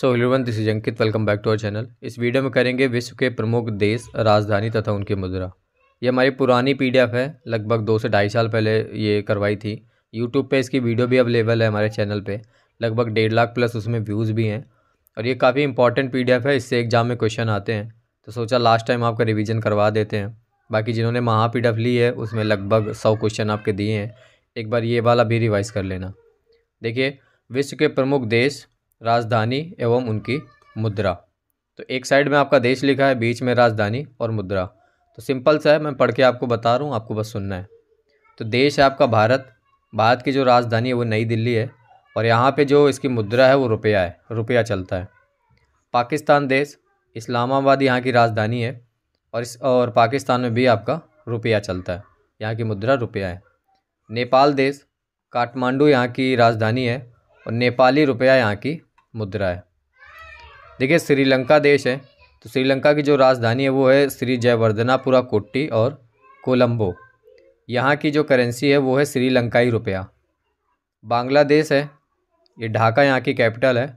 so everyone this is Ankit welcome back to our channel इस video में करेंगे विश्व के प्रमुख देश राजधानी तथा उनकी मुद्रा ये हमारी पुरानी पी है लगभग दो से ढाई साल पहले ये करवाई थी यूट्यूब पे इसकी वीडियो भी अवेलेबल है हमारे चैनल पे लगभग डेढ़ लाख प्लस उसमें व्यूज़ भी हैं और ये काफ़ी इंपॉर्टेंट पी है इससे एग्जाम में क्वेश्चन आते हैं तो सोचा लास्ट टाइम आपका रिविज़न करवा देते हैं बाकी जिन्होंने महा पी ली है उसमें लगभग सौ क्वेश्चन आपके दिए हैं एक बार ये वाला भी रिवाइज़ कर लेना देखिए विश्व के प्रमुख देश राजधानी एवं उनकी मुद्रा तो एक साइड में आपका देश लिखा है बीच में राजधानी और मुद्रा तो सिंपल सा है मैं पढ़ के आपको बता रहा हूँ आपको बस सुनना है तो देश है आपका भारत भारत की जो राजधानी है वो नई दिल्ली है और यहाँ पे जो इसकी मुद्रा है वो रुपया है रुपया चलता है पाकिस्तान देश इस्लामाबाद यहाँ की राजधानी है और इस और पाकिस्तान में भी आपका रुपया चलता है यहाँ की मुद्रा रुपया है नेपाल देश काठमांडू यहाँ की राजधानी है और नेपाली रुपया यहाँ की मुद्रा है देखिए श्रीलंका देश है तो श्रीलंका की जो राजधानी है वो है श्री जयवर्धनापुरा कोट्टी और कोलंबो यहाँ की जो करेंसी है वो है श्रीलंकाई रुपया बांग्लादेश है ये ढाका यहाँ की कैपिटल है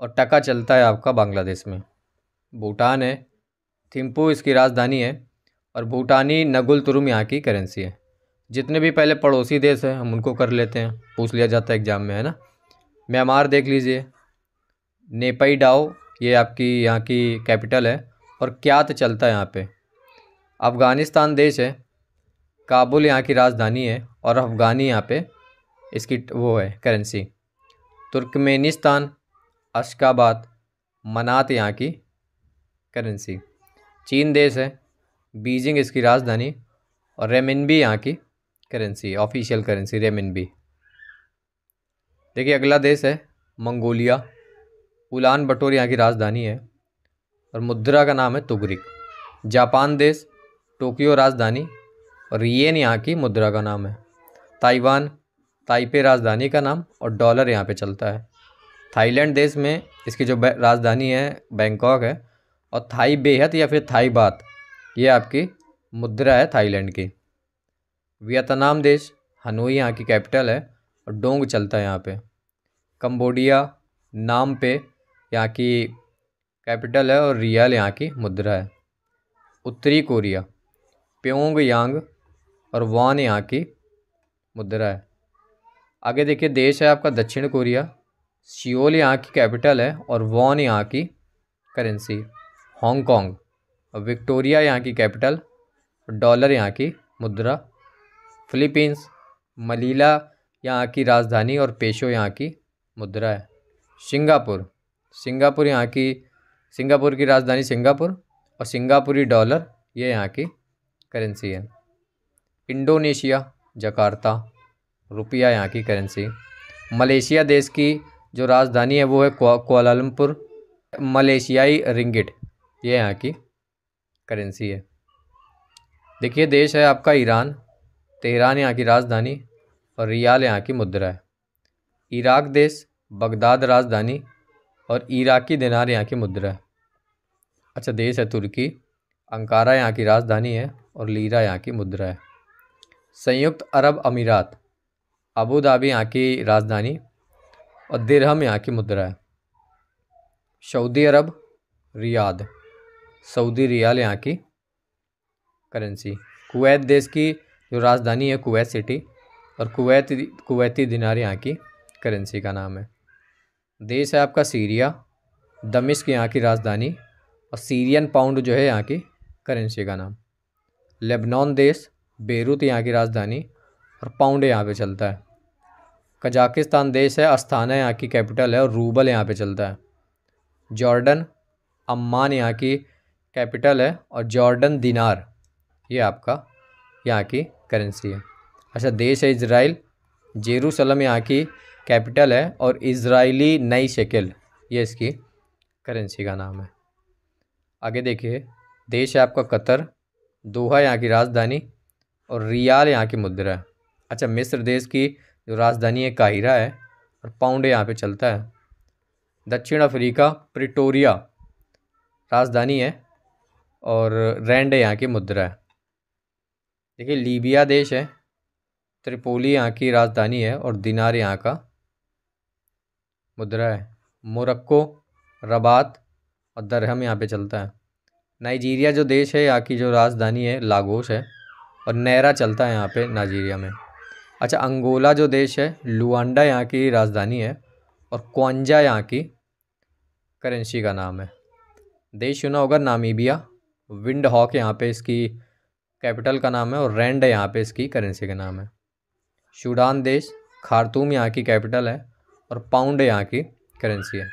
और टका चलता है आपका बांग्लादेश में भूटान है थिम्पू इसकी राजधानी है और भूटानी नगुल तुरुम यहाँ की करेंसी है जितने भी पहले पड़ोसी देश हैं हम उनको कर लेते हैं पूछ लिया जाता है एग्ज़ाम में है ना म्यांमार देख लीजिए डाओ ये आपकी यहाँ की कैपिटल है और क्यात चलता है यहाँ पे अफ़गानिस्तान देश है काबुल यहाँ की राजधानी है और अफ़गानी यहाँ पे इसकी वो है करेंसी तुर्कमेनिस्तान अशकाबाद मनात यहाँ की करेंसी चीन देश है बीजिंग इसकी राजधानी और रेमिनबी यहाँ की करेंसी ऑफिशियल करेंसी रेमिनबी देखिए अगला देश है मंगोलिया उलान बटोर यहाँ की राजधानी है और मुद्रा का नाम है तुगरिक जापान देश टोक्यो राजधानी और येन यहाँ की मुद्रा का नाम है ताइवान ताइपे राजधानी का नाम और डॉलर यहाँ पे चलता है थाईलैंड देश में इसकी जो राजधानी है बैंकॉक है और थाई बेहत या फिर थाई बात ये आपकी मुद्रा है थाईलैंड की वियतनाम देश हनोई यहाँ की कैपिटल है और डोंग चलता है यहाँ पे कंबोडिया नाम पे यहाँ की कैपिटल है और रियाल यहाँ की मुद्रा है उत्तरी कोरिया प्योंग यांग और वान यहाँ की मुद्रा है आगे देखिए देश है आपका दक्षिण कोरिया सियोल यहाँ की कैपिटल है और वॉन यहाँ की करेंसी हांगकॉन्ग और विक्टोरिया यहाँ की कैपिटल डॉलर यहाँ की मुद्रा फिलीपींस मलीला यहाँ की राजधानी और पेशो यहाँ की मुद्रा है सिंगापुर सिंगापुर यहाँ की सिंगापुर की राजधानी सिंगापुर और सिंगापुरी डॉलर ये यहाँ की करेंसी है इंडोनेशिया जकार्ता रुपया यहाँ की करेंसी मलेशिया देश की जो राजधानी है वो है कोलालमपुर मलेशियाई रिंगिट ये यहाँ की करेंसी है देखिए देश है आपका ईरान तेहरान यहाँ की राजधानी और रियाल यहाँ की मुद्रा है इराक देश बगदाद राजधानी और इराकी दिनार यहाँ की मुद्रा है अच्छा देश है तुर्की अंकारा यहाँ की राजधानी है और लीरा यहाँ की मुद्रा है संयुक्त अरब अमीरात अबू धाबी यहाँ की राजधानी और दिरहम यहाँ की मुद्रा है Saudi Arab Riyadh Saudi riyal यहाँ की करेंसी कुवैत देश की जो राजधानी है कुवैत सिटी और कुवैत कुवैती दिनार यहाँ की करेंसी का नाम है देश है आपका सीरिया दमिश्क यहाँ की राजधानी और सीरियन पाउंड जो है यहाँ की करेंसी का नाम लेबनान देश बेरूत यहाँ की राजधानी और पाउंड यहाँ पे चलता है कजाकिस्तान देश है अस्थाना यहाँ की कैपिटल है और रूबल यहाँ पे चलता है जॉर्डन अम्मान यहाँ की कैपिटल है और जॉर्डन दिनार ये आपका यहाँ की करेंसी है अच्छा देश है इसराइल जेरूसलम यहाँ की कैपिटल है और इसराइली नई शकिल ये इसकी करेंसी का नाम है आगे देखिए देश है आपका कतर दोहा यहाँ की राजधानी और रियाल यहाँ की मुद्रा है अच्छा मिस्र देश की जो राजधानी है काहिरा है और पाउंड यहाँ पे चलता है दक्षिण अफ्रीका प्रिटोरिया राजधानी है और रैंड यहाँ की मुद्रा है देखिए लीबिया देश है त्रिपोली यहाँ की राजधानी है और दिनार यहाँ का मुद्रा है मोरक्को रबात और दरहम यहाँ पे चलता है नाइजीरिया जो देश है यहाँ की जो राजधानी है लागोस है और नैरा चलता है यहाँ पे नाइजीरिया में अच्छा अंगोला जो देश है लुआंडा यहाँ की राजधानी है और क्वांजा यहाँ की करेंसी का नाम है देश सुना होगा नामीबिया विंड हॉक यहाँ पे इसकी कैपिटल का नाम है और रेंड है यहाँ पे इसकी करेंसी का नाम है सूडान देश खारतूम यहाँ की कैपिटल है और पाउंड यहाँ की करेंसी है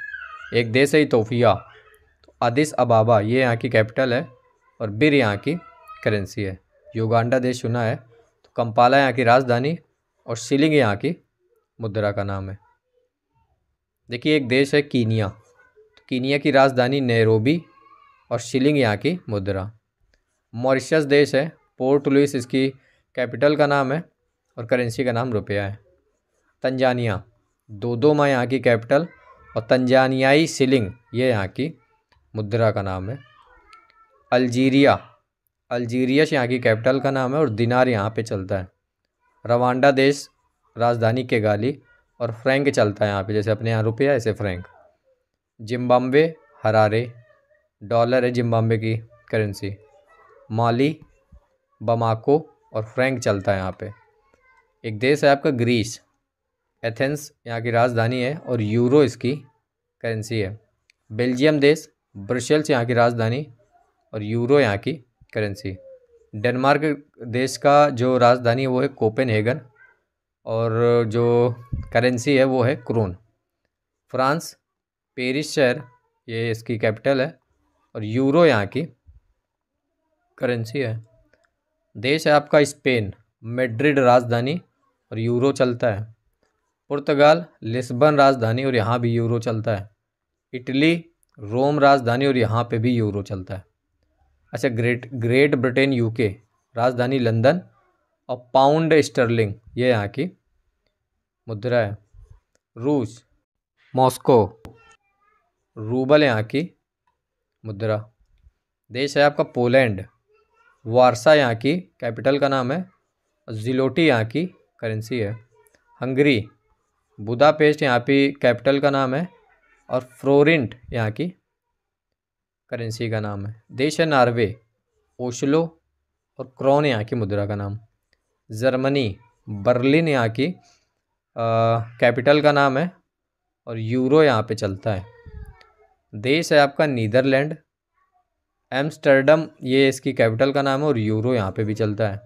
एक देश है तोफिया तो अदिस अबाबा ये यहाँ की कैपिटल है और बिर यहाँ की करेंसी है युगांडा देश सुना है तो कंपाला यहाँ की राजधानी और सिलिंग यहाँ की मुद्रा का नाम है देखिए एक देश है कीनिया तो कीनिया की राजधानी नेरोबी और शिलिंग यहाँ की मुद्रा मॉरिशस देश है पोर्ट लुइस इसकी कैपिटल का नाम है और करेंसी का नाम रुपया है तंजानिया दो दो माँ यहाँ की कैपिटल और तंजानियाई सिलिंग ये यहाँ की मुद्रा का नाम है अल्जीरिया से यहाँ की कैपिटल का नाम है और दिनार यहाँ पे चलता है रवांडा देश राजधानी के गाली और फ्रैंक चलता है यहाँ पे जैसे अपने यहाँ रुपया ऐसे फ्रैंक जिम्बाम्बे हरारे डॉलर है जिम्बाम्बे की करेंसी माली बमाको और फ्रैंक चलता है यहाँ पर एक देश है आपका ग्रीस एथेंस यहाँ की राजधानी है और यूरो इसकी करेंसी है बेल्जियम देश ब्रशल्स यहाँ की राजधानी और यूरो यहाँ की करेंसी डेनमार्क देश का जो राजधानी है वो है कोपेनहेगन और जो करेंसी है वो है क्रोन फ्रांस पेरिस शहर ये इसकी कैपिटल है और यूरो यहाँ की करेंसी है देश है आपका स्पेन मेड्रिड राजधानी और यूरो चलता है पुर्तगाल लिस्बन राजधानी और यहाँ भी यूरो चलता है इटली रोम राजधानी और यहाँ पे भी यूरो चलता है अच्छा ग्रेट ग्रेट ब्रिटेन यूके राजधानी लंदन और पाउंड स्टर्लिंग ये यहाँ की मुद्रा है रूस मॉस्को रूबल यहाँ की मुद्रा देश है आपका पोलैंड वारसा यहाँ की कैपिटल का नाम है जिलोटी यहाँ की करेंसी है हंगरी बुदापेस्ट यहाँ पे कैपिटल का नाम है और फ्रोरिंट यहाँ की करेंसी का नाम है देश है नार्वे ओशलो और क्रॉन यहाँ की मुद्रा का नाम जर्मनी बर्लिन यहाँ की कैपिटल का नाम है और यूरो यहाँ पे चलता है देश है आपका नीदरलैंड एम्स्टर्डम ये इसकी कैपिटल का नाम है और यूरो यहाँ पे भी चलता है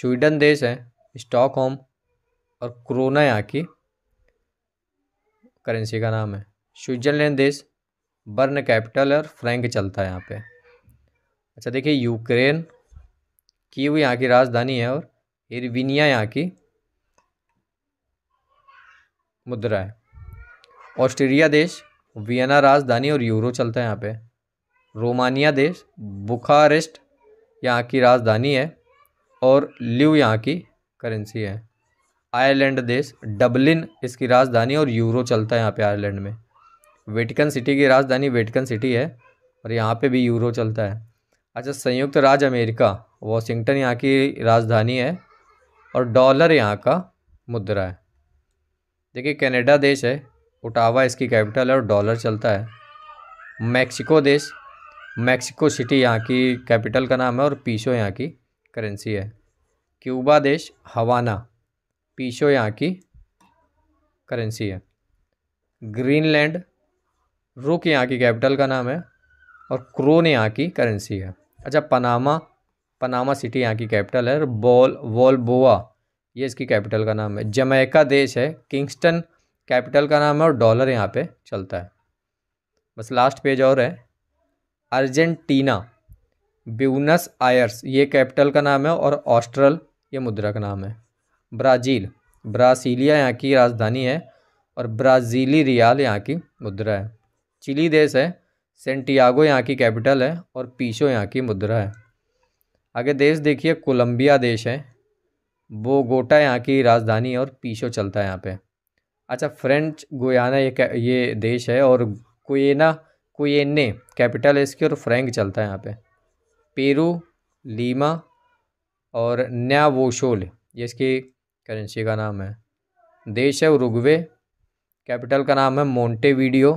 स्वीडन देश है स्टॉकहोम और क्रोना यहाँ की करेंसी का नाम है स्विट्जरलैंड देश बर्न कैपिटल और फ्रैंक चलता है यहाँ पे अच्छा देखिए यूक्रेन वो यहाँ की राजधानी है और इरविनिया यहाँ की मुद्रा है ऑस्ट्रेलिया देश वियना राजधानी और यूरो चलता है यहाँ पे रोमानिया देश बुखारेस्ट यहाँ की राजधानी है और ल्यू यहाँ की करेंसी है आयरलैंड देश डबलिन इसकी राजधानी और यूरो चलता है यहाँ पे आयरलैंड में वेटिकन सिटी की राजधानी वेटिकन सिटी है और यहाँ पे भी यूरो चलता है अच्छा संयुक्त राज्य अमेरिका वॉशिंगटन यहाँ की राजधानी है और डॉलर यहाँ का मुद्रा है देखिए कनाडा देश है उटावा इसकी कैपिटल है और डॉलर चलता है मैक्सिको देश मैक्सिको सिटी यहाँ की कैपिटल का नाम है और पीसो यहाँ की करेंसी है क्यूबा देश हवाना पीशो यहाँ की करेंसी है ग्रीनलैंड रुक यहाँ की कैपिटल का नाम है और क्रोन यहाँ की करेंसी है अच्छा पनामा पनामा सिटी यहाँ की कैपिटल है और बॉल वॉलबोआ ये इसकी कैपिटल का नाम है जमैका देश है किंगस्टन कैपिटल का नाम है और डॉलर यहाँ पे चलता है बस लास्ट पेज और है अर्जेंटीना ब्यूनस आयर्स ये कैपिटल का नाम है और ऑस्ट्रल ये मुद्रा का नाम है ब्राज़ील ब्रासीलिया यहाँ की राजधानी है और ब्राज़ीली रियाल यहाँ की मुद्रा है चिली देश है सेंटियागो यहाँ की कैपिटल है और पीशो यहाँ की मुद्रा है आगे देश देखिए कोलंबिया देश है बोगोटा यहाँ की राजधानी है और पीशो चलता है यहाँ पे अच्छा फ्रेंच गोयाना ये ये देश है और कोयना कोयने कैपिटल है इसकी और फ्रेंक चलता है यहाँ पे पेरू लीमा और न्यावोशोल ये इसकी करेंसी का नाम है देश है उरुग्वे कैपिटल का नाम है मोंटेवीडियो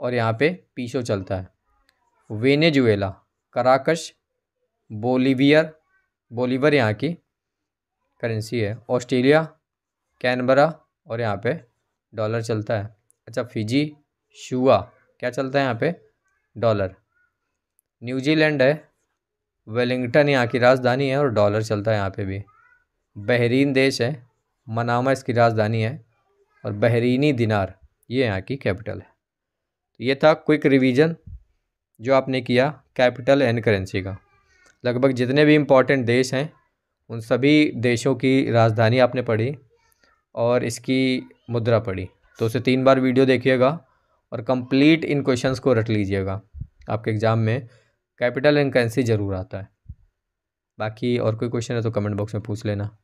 और यहाँ पे पीसो चलता है वेनेजुएला कराकश बोलीवियर बोलीवर यहाँ की करेंसी है ऑस्ट्रेलिया कैनबरा और यहाँ पे डॉलर चलता है अच्छा फिजी शुआ क्या चलता है यहाँ पे डॉलर न्यूजीलैंड है वेलिंगटन यहाँ की राजधानी है और डॉलर चलता है यहाँ पे भी बहरीन देश है मनामा इसकी राजधानी है और बहरीनी दिनार ये यहाँ की कैपिटल है तो ये था क्विक रिवीजन जो आपने किया कैपिटल एंड करेंसी का लगभग जितने भी इम्पॉर्टेंट देश हैं उन सभी देशों की राजधानी आपने पढ़ी और इसकी मुद्रा पढ़ी तो उसे तीन बार वीडियो देखिएगा और कंप्लीट इन क्वेश्चंस को रट लीजिएगा आपके एग्ज़ाम में कैपिटल एंड करेंसी ज़रूर आता है बाकी और कोई क्वेश्चन है तो कमेंट बॉक्स में पूछ लेना